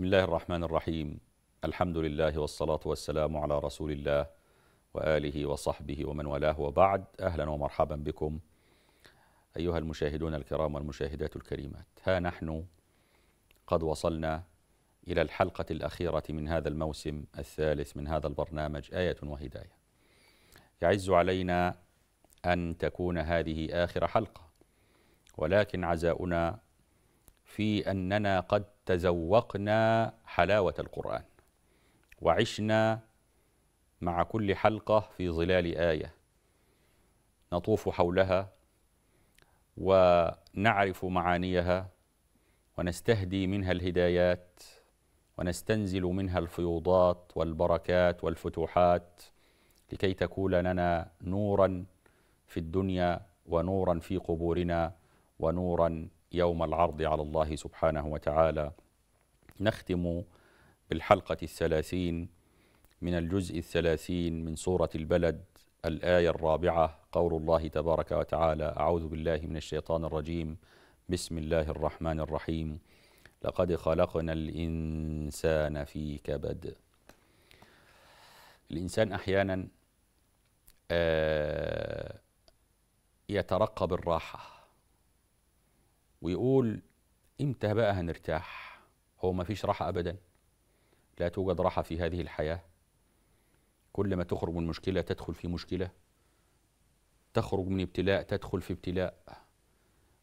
بسم الله الرحمن الرحيم الحمد لله والصلاة والسلام على رسول الله وآله وصحبه ومن والاه وبعد أهلا ومرحبا بكم أيها المشاهدون الكرام والمشاهدات الكريمات ها نحن قد وصلنا إلى الحلقة الأخيرة من هذا الموسم الثالث من هذا البرنامج آية وهداية يعز علينا أن تكون هذه آخر حلقة ولكن عزاؤنا في اننا قد تذوقنا حلاوه القران وعشنا مع كل حلقه في ظلال ايه نطوف حولها ونعرف معانيها ونستهدي منها الهدايات ونستنزل منها الفيوضات والبركات والفتوحات لكي تكون لنا نورا في الدنيا ونورا في قبورنا ونورا يوم العرض على الله سبحانه وتعالى نختم بالحلقة الثلاثين من الجزء الثلاثين من سورة البلد الآية الرابعة قول الله تبارك وتعالى أعوذ بالله من الشيطان الرجيم بسم الله الرحمن الرحيم لقد خلقنا الإنسان في كبد الإنسان أحيانا آه يترقب الراحة ويقول امتى بقى هنرتاح هو ما فيش راحة أبدا لا توجد راحة في هذه الحياة كل ما تخرج من مشكلة تدخل في مشكلة تخرج من ابتلاء تدخل في ابتلاء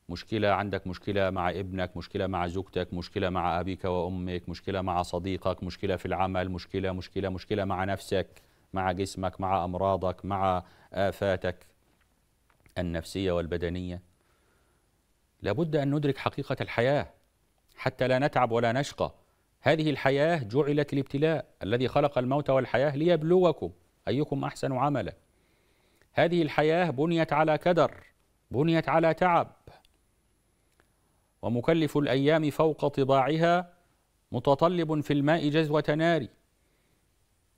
مشكلة عندك مشكلة مع ابنك مشكلة مع زوجتك مشكلة مع أبيك وأمك مشكلة مع صديقك مشكلة في العمل مشكلة مشكلة مشكلة مع نفسك مع جسمك مع أمراضك مع آفاتك النفسية والبدنية لابد أن ندرك حقيقة الحياة حتى لا نتعب ولا نشقى هذه الحياة جعلت الابتلاء الذي خلق الموت والحياة ليبلوكم أيكم أحسن عملا هذه الحياة بنيت على كدر بنيت على تعب ومكلف الأيام فوق طباعها متطلب في الماء جزوة نار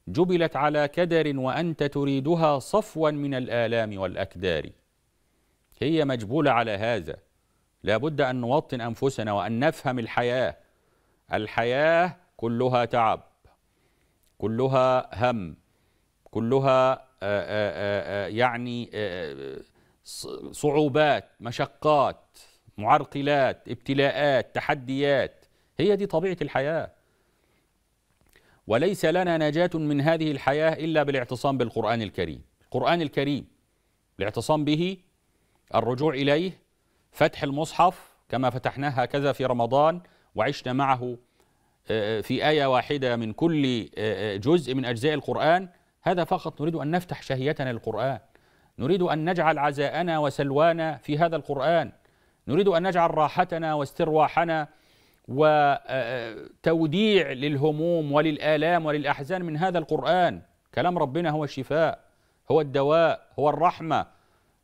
جبلت على كدر وأنت تريدها صفوا من الآلام والأكدار هي مجبولة على هذا لابد أن نوطن أنفسنا وأن نفهم الحياة الحياة كلها تعب كلها هم كلها آه، آه، آه، يعني صعوبات مشقات معرقلات ابتلاءات تحديات هي دي طبيعة الحياة وليس لنا نجاة من هذه الحياة إلا بالاعتصام بالقرآن الكريم القرآن الكريم الاعتصام به الرجوع إليه فتح المصحف كما فتحناه هكذا في رمضان وعشنا معه آه، آه، في آية واحدة من كل آه، جزء من أجزاء القرآن هذا فقط نريد أن نفتح شهيتنا للقرآن نريد أن نجعل عزاءنا وسلوانا في هذا القرآن نريد أن نجعل راحتنا واسترواحنا وتوديع للهموم وللآلام وللأحزان من هذا القرآن كلام ربنا هو الشفاء هو الدواء هو الرحمة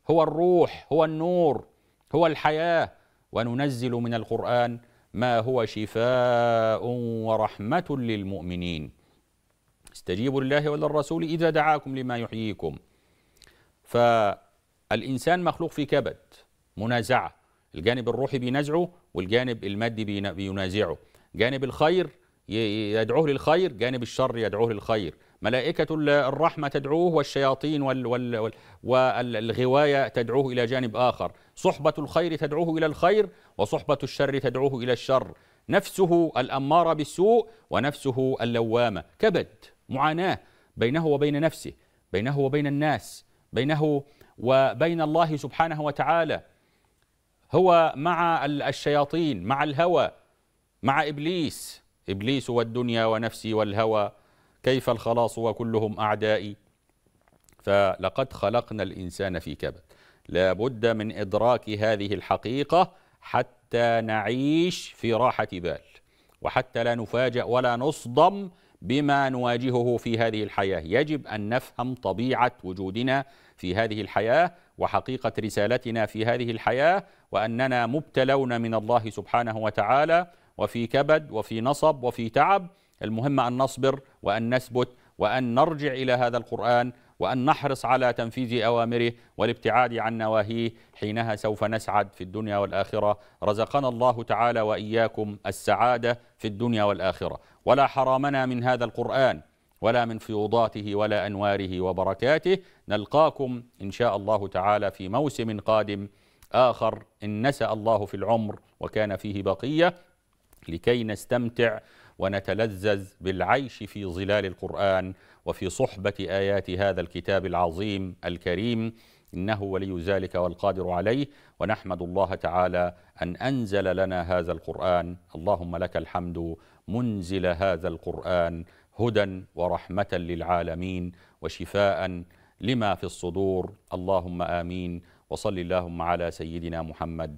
هو الروح هو النور هو الحياة وننزل من القرآن ما هو شفاء ورحمة للمؤمنين استجيبوا لله وللرسول إذا دعاكم لما يحييكم فالإنسان مخلوق في كبد منازعة الجانب الروحي بينازعه والجانب المادي بينازعه جانب الخير يدعوه للخير جانب الشر يدعوه للخير ملائكة الرحمة تدعوه والشياطين وال وال وال والغواية تدعوه إلى جانب آخر صحبة الخير تدعوه إلى الخير وصحبة الشر تدعوه إلى الشر نفسه الأمارة بالسوء ونفسه اللوامة كبد معاناة بينه وبين نفسه بينه وبين الناس بينه وبين الله سبحانه وتعالى هو مع الشياطين مع الهوى مع إبليس إبليس والدنيا ونفسي والهوى كيف الخلاص وكلهم أعدائي فلقد خلقنا الإنسان في كبد لا بد من إدراك هذه الحقيقة حتى نعيش في راحة بال وحتى لا نفاجأ ولا نصدم بما نواجهه في هذه الحياة يجب أن نفهم طبيعة وجودنا في هذه الحياة وحقيقة رسالتنا في هذه الحياة وأننا مبتلون من الله سبحانه وتعالى وفي كبد وفي نصب وفي تعب المهم أن نصبر وأن نثبت وأن نرجع إلى هذا القرآن وأن نحرص على تنفيذ أوامره والابتعاد عن نواهيه حينها سوف نسعد في الدنيا والآخرة رزقنا الله تعالى وإياكم السعادة في الدنيا والآخرة ولا حرامنا من هذا القرآن ولا من فيوضاته ولا أنواره وبركاته نلقاكم إن شاء الله تعالى في موسم قادم آخر إن نسأ الله في العمر وكان فيه بقية لكي نستمتع ونتلذذ بالعيش في ظلال القرآن وفي صحبة آيات هذا الكتاب العظيم الكريم إنه ولي ذلك والقادر عليه ونحمد الله تعالى أن أنزل لنا هذا القرآن اللهم لك الحمد منزل هذا القرآن هدى ورحمة للعالمين وشفاء لما في الصدور اللهم آمين وصل اللهم على سيدنا محمد